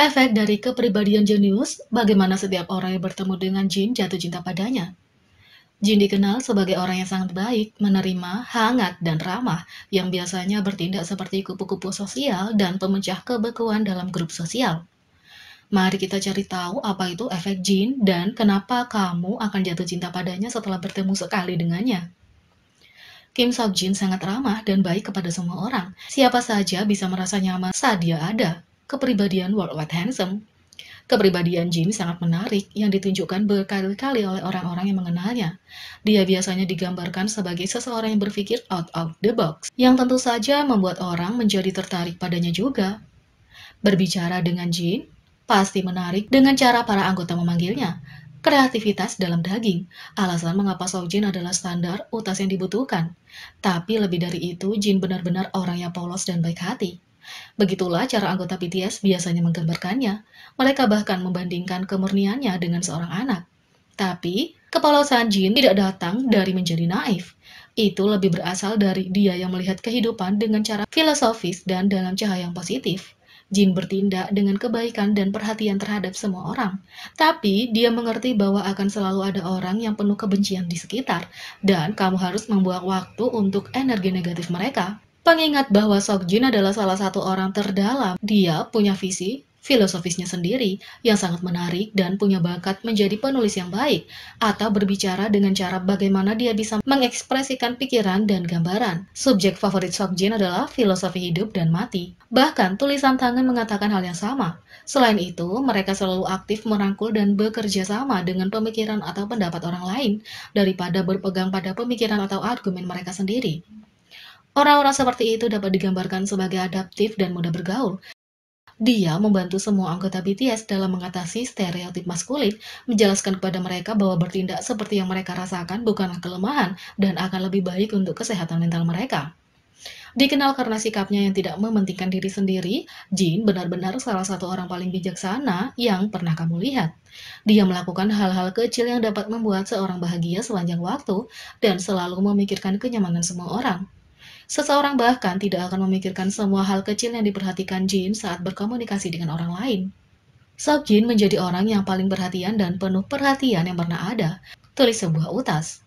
Efek dari kepribadian jenius, bagaimana setiap orang yang bertemu dengan Jin jatuh cinta padanya. Jin dikenal sebagai orang yang sangat baik, menerima, hangat, dan ramah, yang biasanya bertindak seperti kupu-kupu sosial dan pemecah kebekuan dalam grup sosial. Mari kita cari tahu apa itu efek Jin dan kenapa kamu akan jatuh cinta padanya setelah bertemu sekali dengannya. Kim Seok Jin sangat ramah dan baik kepada semua orang. Siapa saja bisa merasa nyaman saat dia ada kepribadian Worldwide Handsome. Kepribadian Jim sangat menarik yang ditunjukkan berkali-kali oleh orang-orang yang mengenalnya. Dia biasanya digambarkan sebagai seseorang yang berpikir out of the box, yang tentu saja membuat orang menjadi tertarik padanya juga. Berbicara dengan Jim pasti menarik dengan cara para anggota memanggilnya, kreativitas dalam daging. Alasan mengapa Sojin adalah standar utas yang dibutuhkan. Tapi lebih dari itu, Jin benar-benar orang yang polos dan baik hati. Begitulah cara anggota BTS biasanya menggambarkannya. Mereka bahkan membandingkan kemurniannya dengan seorang anak. Tapi, kepolosan Jin tidak datang dari menjadi naif. Itu lebih berasal dari dia yang melihat kehidupan dengan cara filosofis dan dalam cahaya yang positif. Jin bertindak dengan kebaikan dan perhatian terhadap semua orang. Tapi, dia mengerti bahwa akan selalu ada orang yang penuh kebencian di sekitar, dan kamu harus membuang waktu untuk energi negatif mereka. Pengingat bahwa Sok Jin adalah salah satu orang terdalam, dia punya visi, filosofisnya sendiri yang sangat menarik dan punya bakat menjadi penulis yang baik atau berbicara dengan cara bagaimana dia bisa mengekspresikan pikiran dan gambaran. Subjek favorit Sok Jin adalah filosofi hidup dan mati. Bahkan tulisan tangan mengatakan hal yang sama. Selain itu, mereka selalu aktif merangkul dan bekerja sama dengan pemikiran atau pendapat orang lain daripada berpegang pada pemikiran atau argumen mereka sendiri. Orang-orang seperti itu dapat digambarkan sebagai adaptif dan mudah bergaul. Dia membantu semua anggota BTS dalam mengatasi stereotip maskulin, menjelaskan kepada mereka bahwa bertindak seperti yang mereka rasakan bukanlah kelemahan dan akan lebih baik untuk kesehatan mental mereka. Dikenal karena sikapnya yang tidak mementingkan diri sendiri, Jin benar-benar salah satu orang paling bijaksana yang pernah kamu lihat. Dia melakukan hal-hal kecil yang dapat membuat seorang bahagia sepanjang waktu dan selalu memikirkan kenyamanan semua orang. Seseorang bahkan tidak akan memikirkan semua hal kecil yang diperhatikan Jin saat berkomunikasi dengan orang lain. Jin menjadi orang yang paling perhatian dan penuh perhatian yang pernah ada, tulis sebuah utas.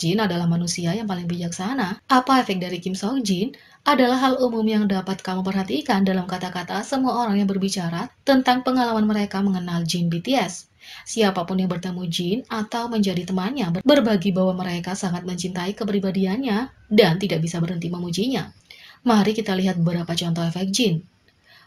Jin adalah manusia yang paling bijaksana. Apa efek dari Kim Jin? adalah hal umum yang dapat kamu perhatikan dalam kata-kata semua orang yang berbicara tentang pengalaman mereka mengenal Jin BTS. Siapapun yang bertemu Jin atau menjadi temannya berbagi bahwa mereka sangat mencintai kepribadiannya dan tidak bisa berhenti memujinya. Mari kita lihat beberapa contoh efek Jin.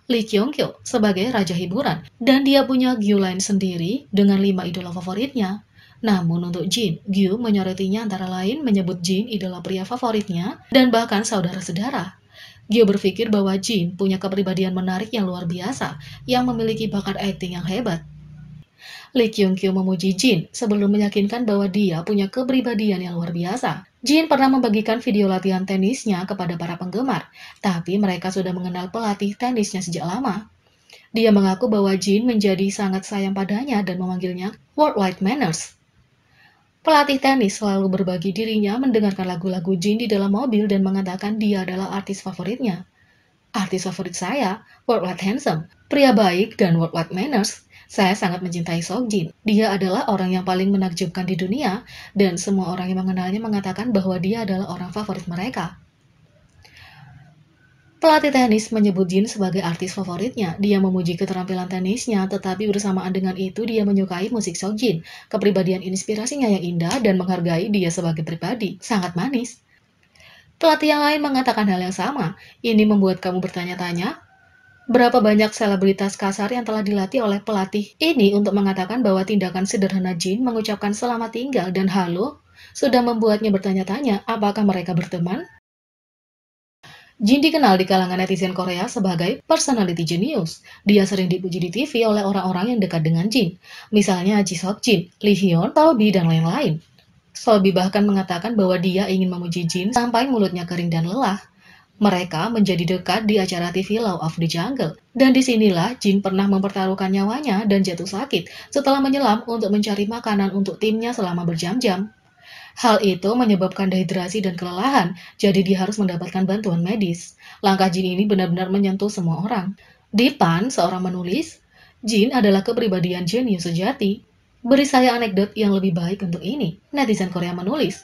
Lee Kyung Kyo sebagai raja hiburan dan dia punya line sendiri dengan lima idola favoritnya. Namun untuk Jin, Gyu menyorotinya antara lain menyebut Jin idola pria favoritnya dan bahkan saudara-saudara. Gyu berpikir bahwa Jin punya kepribadian menarik yang luar biasa, yang memiliki bakat acting yang hebat. Lee Kyung Kyu memuji Jin sebelum meyakinkan bahwa dia punya kepribadian yang luar biasa. Jin pernah membagikan video latihan tenisnya kepada para penggemar, tapi mereka sudah mengenal pelatih tenisnya sejak lama. Dia mengaku bahwa Jin menjadi sangat sayang padanya dan memanggilnya Worldwide Manners. Pelatih tenis selalu berbagi dirinya mendengarkan lagu-lagu Jin di dalam mobil dan mengatakan dia adalah artis favoritnya. Artis favorit saya, world wide Handsome, pria baik dan world wide manners. Saya sangat mencintai Song Jin. Dia adalah orang yang paling menakjubkan di dunia dan semua orang yang mengenalnya mengatakan bahwa dia adalah orang favorit mereka. Pelatih tenis menyebut Jin sebagai artis favoritnya. Dia memuji keterampilan tenisnya, tetapi bersamaan dengan itu dia menyukai musik Jin. kepribadian inspirasinya yang indah dan menghargai dia sebagai pribadi. Sangat manis. Pelatih yang lain mengatakan hal yang sama. Ini membuat kamu bertanya-tanya, Berapa banyak selebritas kasar yang telah dilatih oleh pelatih ini untuk mengatakan bahwa tindakan sederhana Jin mengucapkan selamat tinggal dan halo sudah membuatnya bertanya-tanya apakah mereka berteman? Jin dikenal di kalangan netizen Korea sebagai personality genius. Dia sering dipuji di TV oleh orang-orang yang dekat dengan Jin, misalnya Ji Seok Jin, Lee Hyun, Taobi, dan lain-lain. Sobi bahkan mengatakan bahwa dia ingin memuji Jin sampai mulutnya kering dan lelah. Mereka menjadi dekat di acara TV Law of the Jungle. Dan disinilah Jin pernah mempertaruhkan nyawanya dan jatuh sakit setelah menyelam untuk mencari makanan untuk timnya selama berjam-jam. Hal itu menyebabkan dehidrasi dan kelelahan, jadi dia harus mendapatkan bantuan medis. Langkah jin ini benar-benar menyentuh semua orang. Dipan, seorang menulis, jin adalah kepribadian jenius sejati. Beri saya anekdot yang lebih baik untuk ini. Netizen Korea menulis,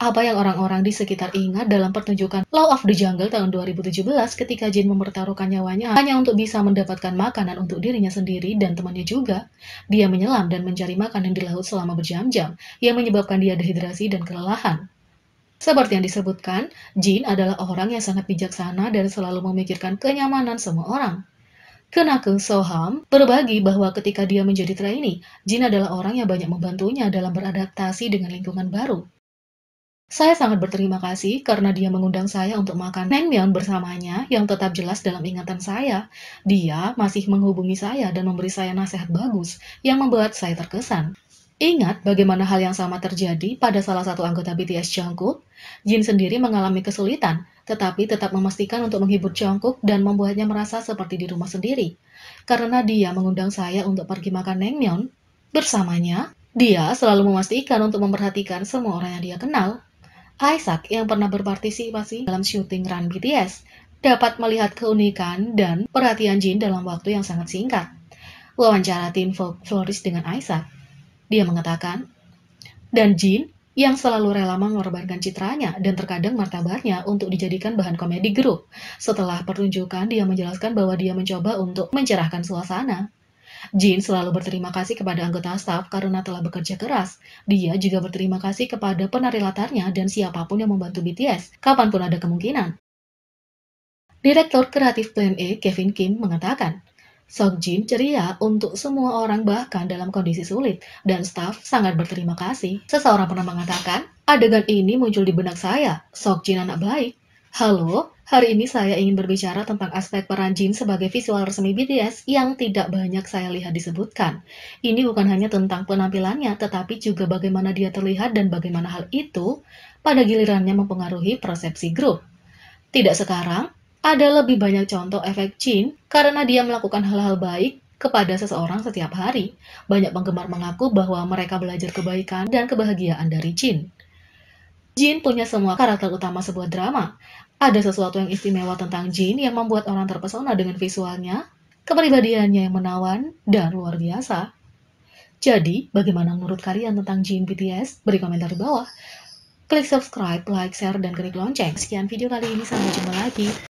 apa yang orang-orang di sekitar ingat dalam pertunjukan Law of the Jungle tahun 2017 ketika Jin mempertaruhkan nyawanya hanya untuk bisa mendapatkan makanan untuk dirinya sendiri dan temannya juga. Dia menyelam dan mencari makanan di laut selama berjam-jam yang menyebabkan dia dehidrasi dan kelelahan. Seperti yang disebutkan, Jin adalah orang yang sangat bijaksana dan selalu memikirkan kenyamanan semua orang. Kenake Soham berbagi bahwa ketika dia menjadi trainee, Jin adalah orang yang banyak membantunya dalam beradaptasi dengan lingkungan baru. Saya sangat berterima kasih karena dia mengundang saya untuk makan nengmyeon bersamanya yang tetap jelas dalam ingatan saya. Dia masih menghubungi saya dan memberi saya nasihat bagus yang membuat saya terkesan. Ingat bagaimana hal yang sama terjadi pada salah satu anggota BTS Jungkook? Jin sendiri mengalami kesulitan, tetapi tetap memastikan untuk menghibur Jungkook dan membuatnya merasa seperti di rumah sendiri. Karena dia mengundang saya untuk pergi makan nengmyeon bersamanya, dia selalu memastikan untuk memperhatikan semua orang yang dia kenal Isaac yang pernah berpartisipasi dalam syuting Run BTS dapat melihat keunikan dan perhatian Jin dalam waktu yang sangat singkat. Wawancara tim Floris dengan Isaac, dia mengatakan, dan Jin yang selalu rela mengorbankan citranya dan terkadang martabatnya untuk dijadikan bahan komedi grup. Setelah pertunjukan, dia menjelaskan bahwa dia mencoba untuk mencerahkan suasana. Jin selalu berterima kasih kepada anggota staf karena telah bekerja keras. Dia juga berterima kasih kepada penari latarnya dan siapapun yang membantu BTS, kapanpun ada kemungkinan. Direktur Kreatif Plan E, Kevin Kim, mengatakan, Sok Jin ceria untuk semua orang bahkan dalam kondisi sulit, dan staff sangat berterima kasih. Seseorang pernah mengatakan, adegan ini muncul di benak saya, Sok Jin anak baik, Halo, hari ini saya ingin berbicara tentang aspek peran Jin sebagai visual resmi BTS yang tidak banyak saya lihat disebutkan. Ini bukan hanya tentang penampilannya, tetapi juga bagaimana dia terlihat dan bagaimana hal itu pada gilirannya mempengaruhi persepsi grup. Tidak sekarang, ada lebih banyak contoh efek Jin karena dia melakukan hal-hal baik kepada seseorang setiap hari. Banyak penggemar mengaku bahwa mereka belajar kebaikan dan kebahagiaan dari Jin. Jin punya semua karakter utama sebuah drama. Ada sesuatu yang istimewa tentang Jin yang membuat orang terpesona dengan visualnya, kepribadiannya yang menawan, dan luar biasa. Jadi, bagaimana menurut kalian tentang Jin BTS? Beri komentar di bawah. Klik subscribe, like, share, dan klik lonceng. Sekian video kali ini, sampai jumpa lagi.